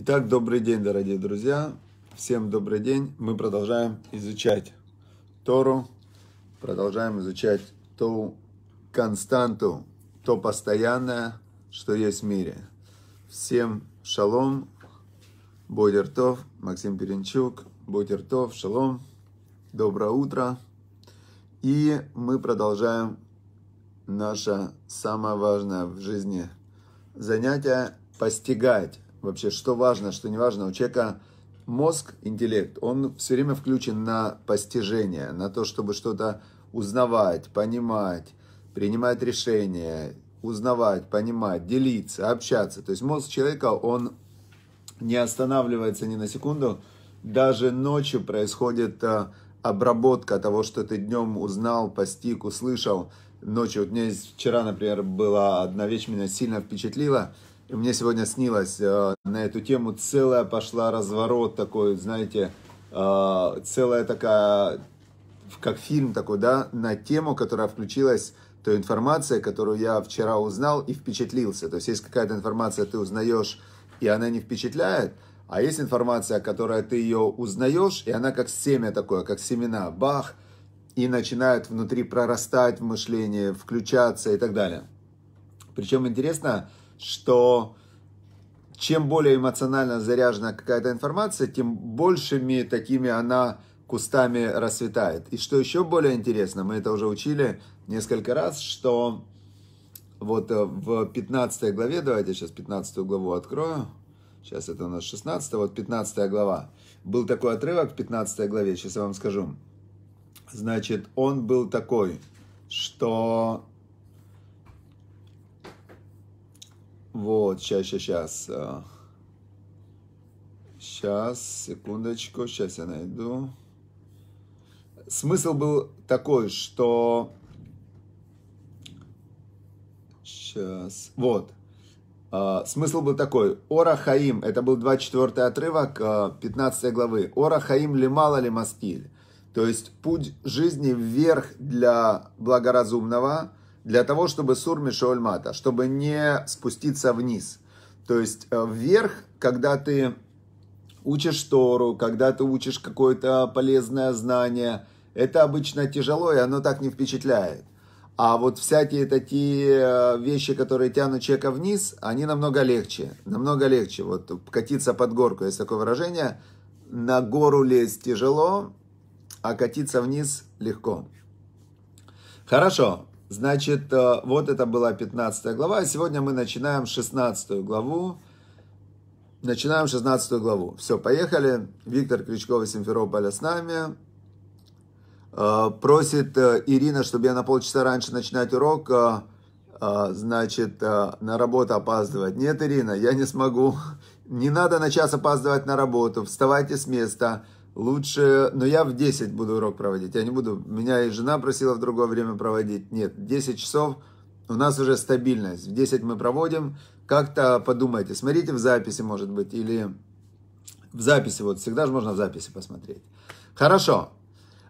Итак, добрый день, дорогие друзья. Всем добрый день. Мы продолжаем изучать Тору, продолжаем изучать ту константу, то постоянное, что есть в мире. Всем шалом, будь ртов, Максим Перенчук, будь ртов, шалом, доброе утро. И мы продолжаем наше самое важное в жизни занятие – постигать вообще, что важно, что не важно. У человека мозг, интеллект, он все время включен на постижение, на то, чтобы что-то узнавать, понимать, принимать решения, узнавать, понимать, делиться, общаться. То есть мозг человека, он не останавливается ни на секунду. Даже ночью происходит э, обработка того, что ты днем узнал, постиг, услышал. Ночью, вот у меня вчера, например, была одна вещь, меня сильно впечатлила – и мне сегодня снилось э, на эту тему целая пошла разворот такой, знаете, э, целая такая, как фильм такой, да, на тему, которая включилась то информация, которую я вчера узнал и впечатлился. То есть есть какая-то информация, ты узнаешь, и она не впечатляет, а есть информация, которая ты ее узнаешь, и она как семя такое, как семена, бах, и начинает внутри прорастать в мышлении, включаться и так далее. Причем интересно, что чем более эмоционально заряжена какая-то информация, тем большими такими она кустами расцветает. И что еще более интересно, мы это уже учили несколько раз, что вот э, в 15 главе, давайте сейчас 15 главу открою, сейчас это у нас 16, вот 15 глава, был такой отрывок в 15 главе, сейчас я вам скажу. Значит, он был такой, что Вот, сейчас, сейчас, сейчас. Сейчас, секундочку, сейчас я найду. Смысл был такой, что... Сейчас, вот. А, смысл был такой. Ора Хаим, это был 24 отрывок uh, а, 15 главы. Ора Хаим ли мало ли маскиль. То есть путь жизни вверх для благоразумного, для того, чтобы сур мишольмата, чтобы не спуститься вниз. То есть э, вверх, когда ты учишь Тору, когда ты учишь какое-то полезное знание, это обычно тяжело, и оно так не впечатляет. А вот всякие такие э, вещи, которые тянут человека вниз, они намного легче. Намного легче. Вот катиться под горку, есть такое выражение. На гору лезть тяжело, а катиться вниз легко. Хорошо. Значит, э, вот это была 15 глава, а сегодня мы начинаем 16 главу. Начинаем 16 главу. Все, поехали. Виктор Крючков из Симферополя с нами. Э, просит э, Ирина, чтобы я на полчаса раньше начинать урок. Значит, на работу опаздывать. Нет, Ирина, я не смогу. Не надо на час опаздывать на работу. Вставайте с места лучше, но я в 10 буду урок проводить, я не буду, меня и жена просила в другое время проводить, нет, 10 часов у нас уже стабильность, в 10 мы проводим, как-то подумайте, смотрите в записи, может быть, или в записи, вот всегда же можно в записи посмотреть. Хорошо,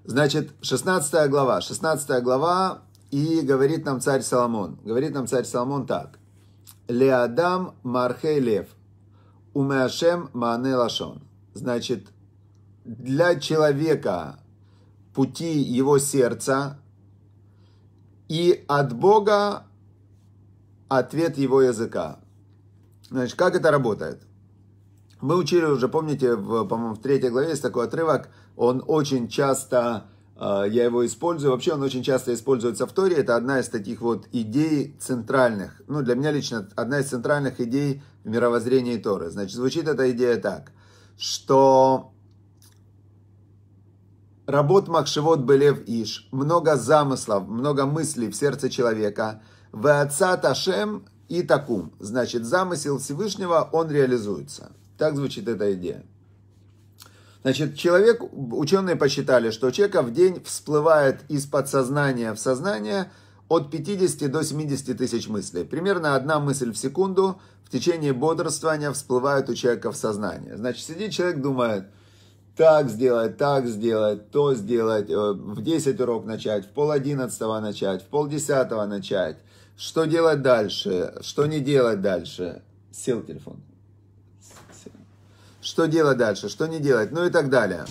значит, 16 глава, 16 глава, и говорит нам царь Соломон, говорит нам царь Соломон так, Леадам Мархей Лев, Умеашем Маане Лашон. Значит, для человека пути его сердца и от Бога ответ его языка. Значит, как это работает? Мы учили уже, помните, в, по-моему, в третьей главе есть такой отрывок, он очень часто, э, я его использую, вообще он очень часто используется в Торе, это одна из таких вот идей центральных, ну, для меня лично одна из центральных идей мировоззрения Торы. Значит, звучит эта идея так, что Работ махшевод белев иш, много замыслов, много мыслей в сердце человека. В отца ташем и такум. Значит, замысел Всевышнего, он реализуется. Так звучит эта идея. Значит, человек, ученые посчитали, что у человека в день всплывает из подсознания в сознание от 50 до 70 тысяч мыслей. Примерно одна мысль в секунду в течение бодрствования всплывает у человека в сознание. Значит, сидит человек, думает – так сделать, так сделать, то сделать, э, в 10 урок начать, в пол одиннадцатого начать, в пол десятого начать, что делать дальше, что не делать дальше. Сел телефон. Что делать дальше, что не делать, ну и так далее.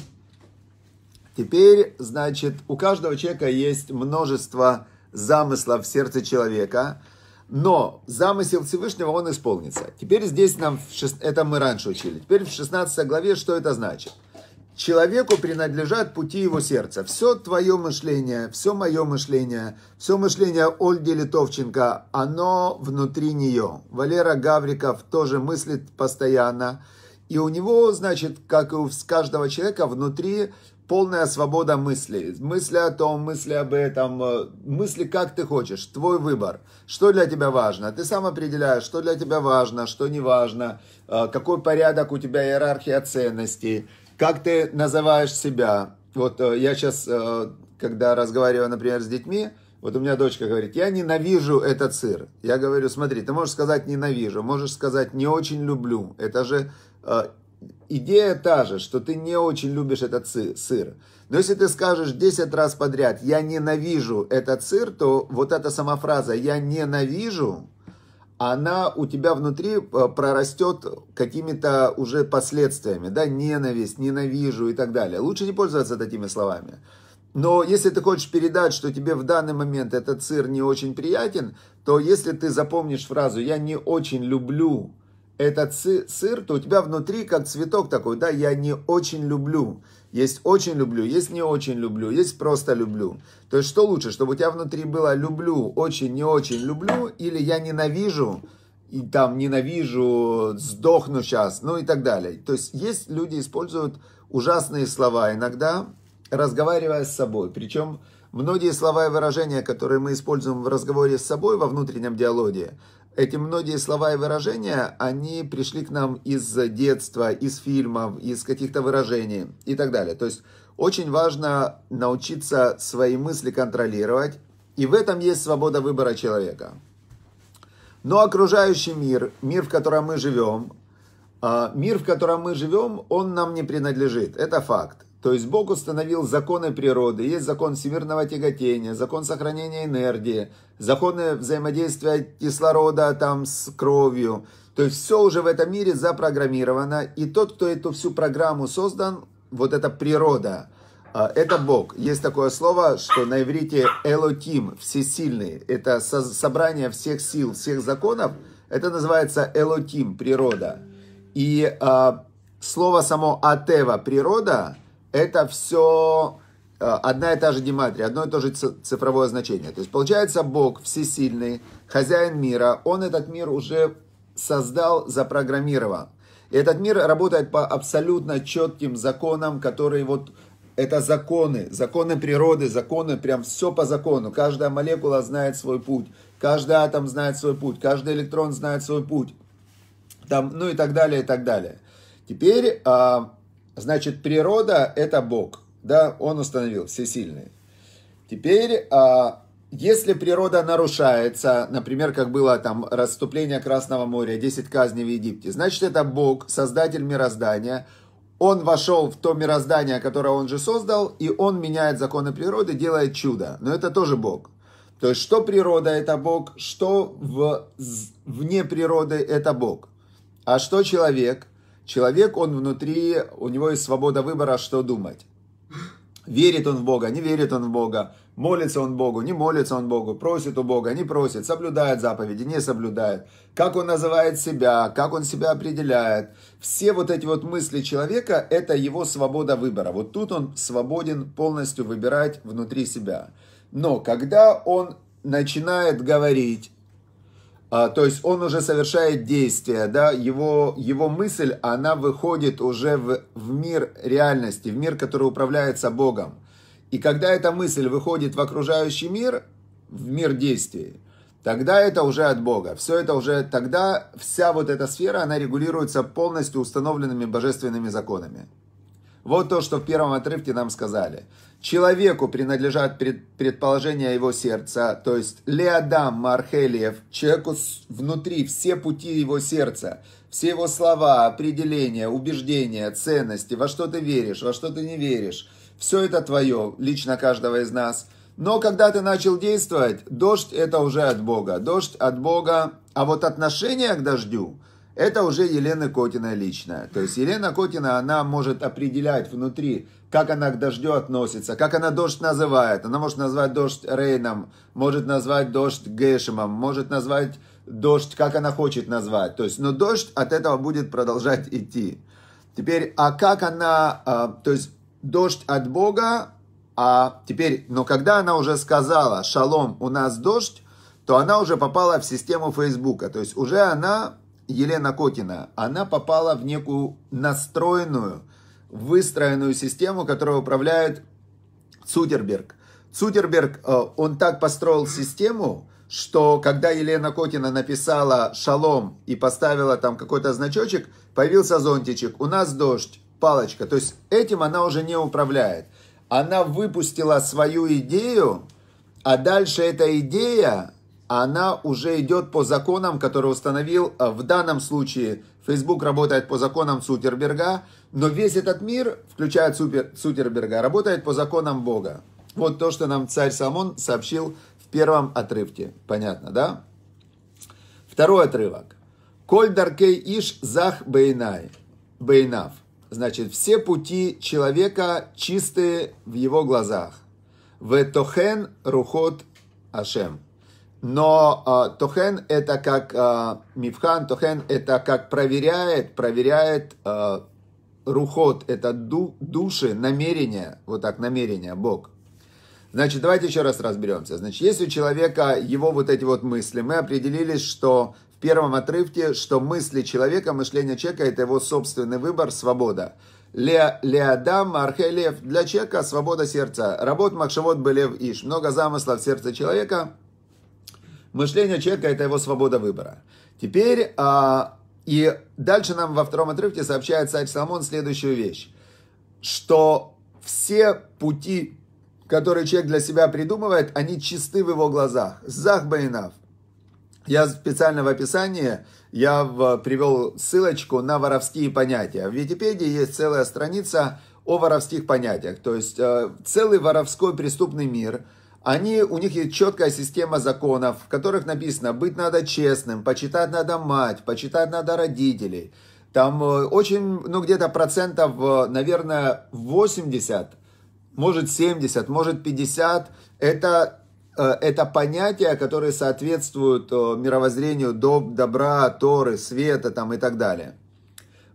Теперь, значит, у каждого человека есть множество замыслов в сердце человека, но замысел Всевышнего, он исполнится. Теперь здесь нам, это мы раньше учили, теперь в 16 главе, что это значит? Человеку принадлежат пути его сердца. Все твое мышление, все мое мышление, все мышление Ольги Литовченко, оно внутри нее. Валера Гавриков тоже мыслит постоянно. И у него, значит, как и у каждого человека, внутри полная свобода мысли. Мысли о том, мысли об этом, э, мысли как ты хочешь, твой выбор. Что для тебя важно? Ты сам определяешь, что для тебя важно, что не важно, э, какой порядок у тебя иерархия ценностей как ты называешь себя? Вот э, я сейчас, э, когда разговариваю, например, с детьми, вот у меня дочка говорит, я ненавижу этот сыр. Я говорю, смотри, ты можешь сказать ненавижу, можешь сказать не очень люблю. Это же э, идея та же, что ты не очень любишь этот сыр. Но если ты скажешь 10 раз подряд, я ненавижу этот сыр, то вот эта сама фраза «я ненавижу» она у тебя внутри э, прорастет какими-то уже последствиями, да, ненависть, ненавижу и так далее. Лучше не пользоваться такими словами. Но если ты хочешь передать, что тебе в данный момент этот сыр не очень приятен, то если ты запомнишь фразу «я не очень люблю этот сыр, то у тебя внутри как цветок такой, да, я не очень люблю. Есть очень люблю, есть не очень люблю, есть просто люблю. То есть что лучше, чтобы у тебя внутри было люблю, очень, не очень люблю, или я ненавижу, и там ненавижу, сдохну сейчас, ну и так далее. То есть есть люди используют ужасные слова иногда, разговаривая с собой. Причем многие слова и выражения, которые мы используем в разговоре с собой во внутреннем диалоге, эти многие слова и выражения, они пришли к нам из детства, из фильмов, из каких-то выражений и так далее. То есть очень важно научиться свои мысли контролировать, и в этом есть свобода выбора человека. Но окружающий мир, мир, в котором мы живем, а, мир, в котором мы живем, он нам не принадлежит. Это факт. То есть Бог установил законы природы, есть закон всемирного тяготения, закон сохранения энергии, законы взаимодействия кислорода там с кровью. То есть все уже в этом мире запрограммировано, и тот, кто эту всю программу создан, вот эта природа, а, это Бог. Есть такое слово, что на иврите «элотим» – «всесильный». Это собрание всех сил, всех законов. Это называется «элотим» – «природа». И а, слово само «атева» – «природа» – это все э, одна и та же гематрия, одно и то же цифровое значение. То есть получается Бог всесильный, хозяин мира, он этот мир уже создал, запрограммировал. И этот мир работает по абсолютно четким законам, которые вот это законы, законы природы, законы, прям все по закону. Каждая молекула знает свой путь, каждый атом знает свой путь, каждый электрон знает свой путь, там, ну и так далее, и так далее. Теперь а, Значит, природа – это Бог. Да, он установил всесильный. Теперь, а, если природа нарушается, например, как было там расступление Красного моря, 10 казней в Египте, значит, это Бог, создатель мироздания, он вошел в то мироздание, которое он же создал, и он меняет законы природы, делает чудо. Но это тоже Бог. То есть, что природа – это Бог, что в, вне природы – это Бог. А что человек – человек, он внутри, у него есть свобода выбора, что думать. Верит он в Бога, не верит он в Бога, молится он Богу, не молится он Богу, просит у Бога, не просит, соблюдает заповеди, не соблюдает, как он называет себя, как он себя определяет. Все вот эти вот мысли человека – это его свобода выбора. Вот тут он свободен полностью выбирать внутри себя. Но когда он начинает говорить а, то есть он уже совершает действия, да, его, его мысль, она выходит уже в, в мир реальности, в мир, который управляется Богом. И когда эта мысль выходит в окружающий мир, в мир действий, тогда это уже от Бога. Все это уже, тогда вся вот эта сфера, она регулируется полностью установленными божественными законами. Вот то, что в первом отрывке нам сказали. Человеку принадлежат пред, предположения его сердца, то есть Леодам Мархелиев, человеку внутри все пути его сердца, все его слова, определения, убеждения, ценности, во что ты веришь, во что ты не веришь, все это твое, лично каждого из нас. Но когда ты начал действовать, дождь это уже от Бога, дождь от Бога, а вот отношение к дождю – это уже Елена Котина лично. То есть Елена Котина, она может определять внутри, как она к дождю относится, как она дождь называет. Она может назвать дождь Рейном, может назвать дождь Гешемом, может назвать дождь, как она хочет назвать. То есть, но дождь от этого будет продолжать идти. Теперь, а как она, а, то есть дождь от Бога, а теперь, но когда она уже сказала, шалом, у нас дождь, то она уже попала в систему Фейсбука. То есть уже она Елена Кокина, она попала в некую настроенную, выстроенную систему, которая управляет Цутерберг. Цутерберг, э, он так построил систему, что когда Елена Котина написала «шалом» и поставила там какой-то значочек, появился зонтичек, у нас дождь, палочка. То есть этим она уже не управляет. Она выпустила свою идею, а дальше эта идея она уже идет по законам, которые установил э, в данном случае Facebook работает по законам Сутерберга, но весь этот мир, включая Сутерберга, работает по законам Бога. Вот то, что нам царь Самон сообщил в первом отрывке. Понятно, да? Второй отрывок. Коль даркей иш зах бейнай, бейнав. Значит, все пути человека чистые в его глазах. Ветохен рухот ашем. Но э, а, Тохен это как э, Мифхан, Тохен это как проверяет, проверяет э, а, Рухот, это ду, души, намерения, вот так, намерения, Бог. Значит, давайте еще раз разберемся. Значит, если у человека его вот эти вот мысли. Мы определились, что в первом отрывке, что мысли человека, мышление человека – это его собственный выбор, свобода. Ле, леадам архелев. Для человека свобода сердца. Работ махшавот белев иш. Много замыслов в сердце человека – Мышление человека – это его свобода выбора. Теперь, а, и дальше нам во втором отрывке сообщает царь Соломон следующую вещь, что все пути, которые человек для себя придумывает, они чисты в его глазах. Зах Я специально в описании я в, привел ссылочку на воровские понятия. В Википедии есть целая страница о воровских понятиях. То есть э, целый воровской преступный мир – они, у них есть четкая система законов, в которых написано, быть надо честным, почитать надо мать, почитать надо родителей. Там э, очень, ну где-то процентов, э, наверное, 80, может 70, может 50, это, э, это понятия, которые соответствуют мировоззрению доб, добра, торы, света там и так далее.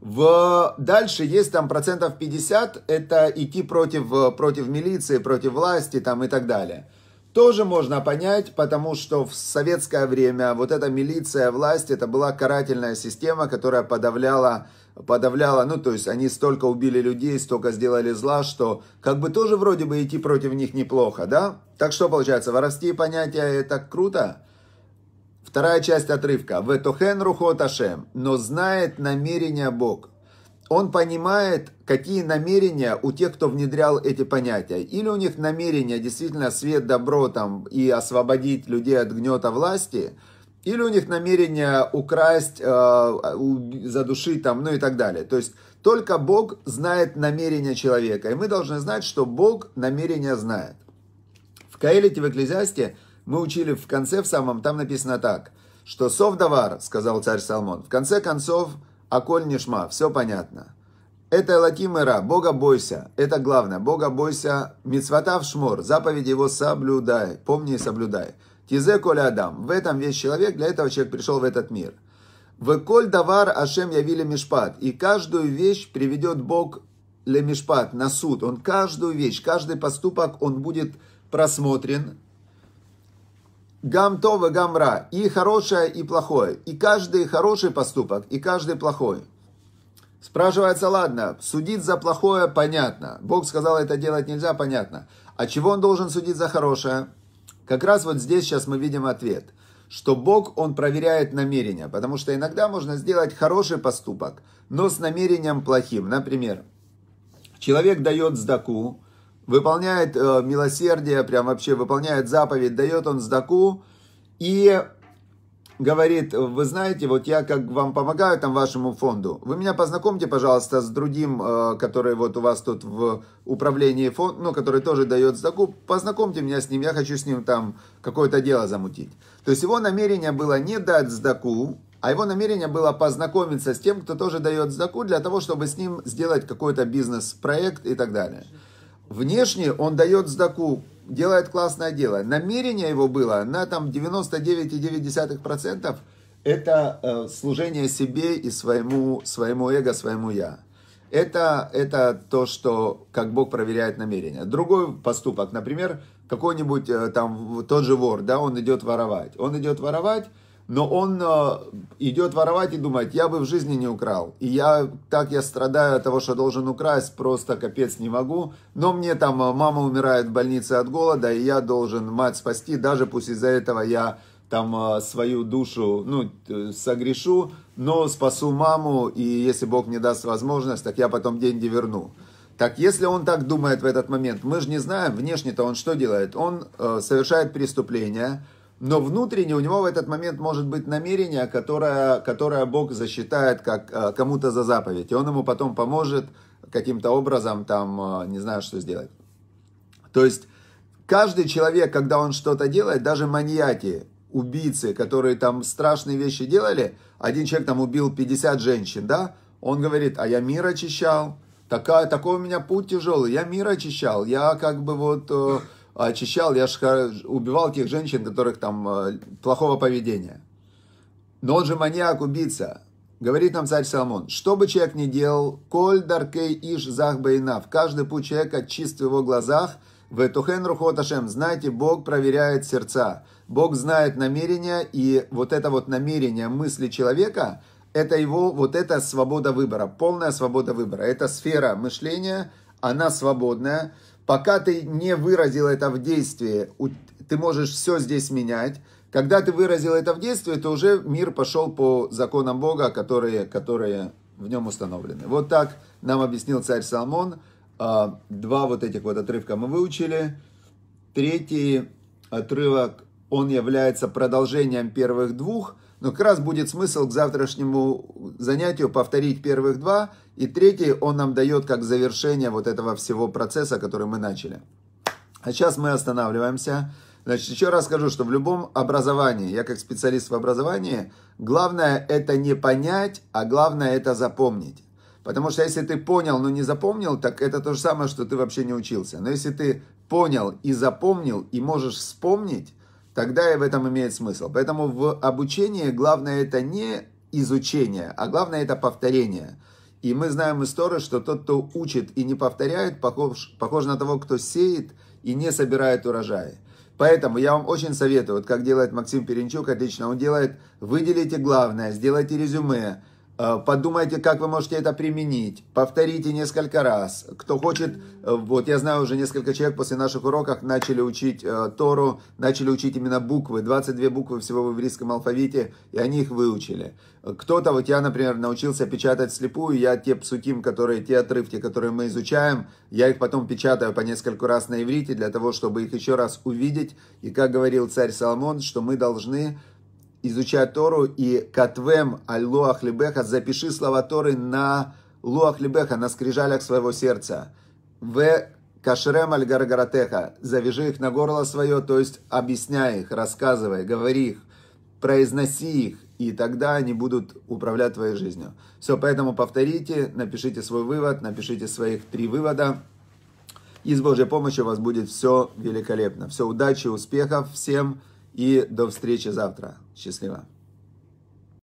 В... Дальше есть там процентов 50, это идти против, против милиции, против власти там и так далее тоже можно понять, потому что в советское время вот эта милиция, власть, это была карательная система, которая подавляла, подавляла, ну то есть они столько убили людей, столько сделали зла, что как бы тоже вроде бы идти против них неплохо, да? Так что получается, воровские понятия это круто? Вторая часть отрывка. «Ветохен рухот Ашем, но знает намерения Бог» он понимает, какие намерения у тех, кто внедрял эти понятия. Или у них намерение действительно свет, добро там и освободить людей от гнета власти, или у них намерение украсть, э, задушить там, ну и так далее. То есть только Бог знает намерения человека, и мы должны знать, что Бог намерения знает. В Каэлите в Экклезиасте мы учили в конце, в самом, там написано так, что «Совдавар», сказал царь Салмон, в конце концов – а коль не шма, все понятно. Это Латимера, Бога бойся, это главное, Бога бойся, Мицвата в шмор, заповеди его соблюдай, помни и соблюдай. Тизе коля Адам, в этом весь человек, для этого человек пришел в этот мир. В коль давар Ашем явили мишпат, и каждую вещь приведет Бог ле мишпат, на суд. Он каждую вещь, каждый поступок, он будет просмотрен, Гам то гам ра, И хорошее, и плохое. И каждый хороший поступок, и каждый плохой. Спрашивается, ладно, судить за плохое понятно. Бог сказал, это делать нельзя, понятно. А чего он должен судить за хорошее? Как раз вот здесь сейчас мы видим ответ, что Бог, он проверяет намерения, потому что иногда можно сделать хороший поступок, но с намерением плохим. Например, человек дает сдаку, выполняет э, милосердие, прям вообще выполняет заповедь, дает он сдаку и говорит, вы знаете, вот я как вам помогаю там вашему фонду, вы меня познакомьте, пожалуйста, с другим, э, который вот у вас тут в управлении фонд, ну, который тоже дает сдаку, познакомьте меня с ним, я хочу с ним там какое-то дело замутить. То есть его намерение было не дать сдаку, а его намерение было познакомиться с тем, кто тоже дает сдаку, для того, чтобы с ним сделать какой-то бизнес-проект и так далее. Внешне он дает сдаку, делает классное дело. Намерение его было на там 99,9% это э, служение себе и своему, своему эго, своему я. Это, это то, что как Бог проверяет намерение. Другой поступок, например, какой-нибудь э, там тот же вор, да, он идет воровать. Он идет воровать, но он э, идет воровать и думает, я бы в жизни не украл. И я так я страдаю от того, что должен украсть, просто капец не могу. Но мне там э, мама умирает в больнице от голода, и я должен мать спасти, даже пусть из-за этого я там э, свою душу, ну, согрешу, но спасу маму, и если Бог мне даст возможность, так я потом деньги верну. Так если он так думает в этот момент, мы же не знаем, внешне-то он что делает? Он э, совершает преступление, но внутренне у него в этот момент может быть намерение, которое, которое Бог засчитает как э, кому-то за заповедь, и он ему потом поможет каким-то образом, там, э, не знаю, что сделать. То есть, каждый человек, когда он что-то делает, даже маньяки, убийцы, которые там страшные вещи делали, один человек там убил 50 женщин, да, он говорит, а я мир очищал, такая, такой у меня путь тяжелый, я мир очищал, я как бы вот э, очищал, я убивал тех женщин, которых там э, плохого поведения. Но он же маньяк, убийца. Говорит нам царь Соломон, что бы человек ни делал, коль даркей иш зах В каждый путь человека чист в его глазах, в этухен рухоташем, знаете, Бог проверяет сердца. Бог знает намерения, и вот это вот намерение мысли человека, это его, вот это свобода выбора, полная свобода выбора. Это сфера мышления, она свободная. Пока ты не выразил это в действии, ты можешь все здесь менять. Когда ты выразил это в действии, то уже мир пошел по законам Бога, которые, которые в нем установлены. Вот так нам объяснил царь Соломон. А, два вот этих вот отрывка мы выучили. Третий отрывок, он является продолжением первых двух – но как раз будет смысл к завтрашнему занятию повторить первых два. И третий он нам дает как завершение вот этого всего процесса, который мы начали. А сейчас мы останавливаемся. Значит, еще раз скажу, что в любом образовании, я как специалист в образовании, главное это не понять, а главное это запомнить. Потому что если ты понял, но не запомнил, так это то же самое, что ты вообще не учился. Но если ты понял и запомнил, и можешь вспомнить, тогда и в этом имеет смысл. Поэтому в обучении главное это не изучение, а главное это повторение. И мы знаем историю, что тот, кто учит и не повторяет, похож, похож на того, кто сеет и не собирает урожай. Поэтому я вам очень советую, вот как делает Максим Перенчук, отлично, он делает, выделите главное, сделайте резюме, Э, подумайте, как вы можете это применить. Повторите несколько раз. Кто хочет, э, вот я знаю, уже несколько человек после наших уроков начали учить э, Тору, начали учить именно буквы. 22 буквы всего в еврейском алфавите, и они их выучили. Кто-то, вот я, например, научился печатать слепую, я те псуким, которые, те отрывки, которые мы изучаем, я их потом печатаю по нескольку раз на иврите, для того, чтобы их еще раз увидеть. И как говорил царь Соломон, что мы должны изучай Тору и катвем аль луах либеха, запиши слова Торы на луах либеха, на скрижалях своего сердца. В кашрем аль гаргаратеха, завяжи их на горло свое, то есть объясняй их, рассказывай, говори их, произноси их, и тогда они будут управлять твоей жизнью. Все, поэтому повторите, напишите свой вывод, напишите своих три вывода. И с Божьей помощью у вас будет все великолепно. Все, удачи, успехов всем. И до встречи завтра. Счастливо.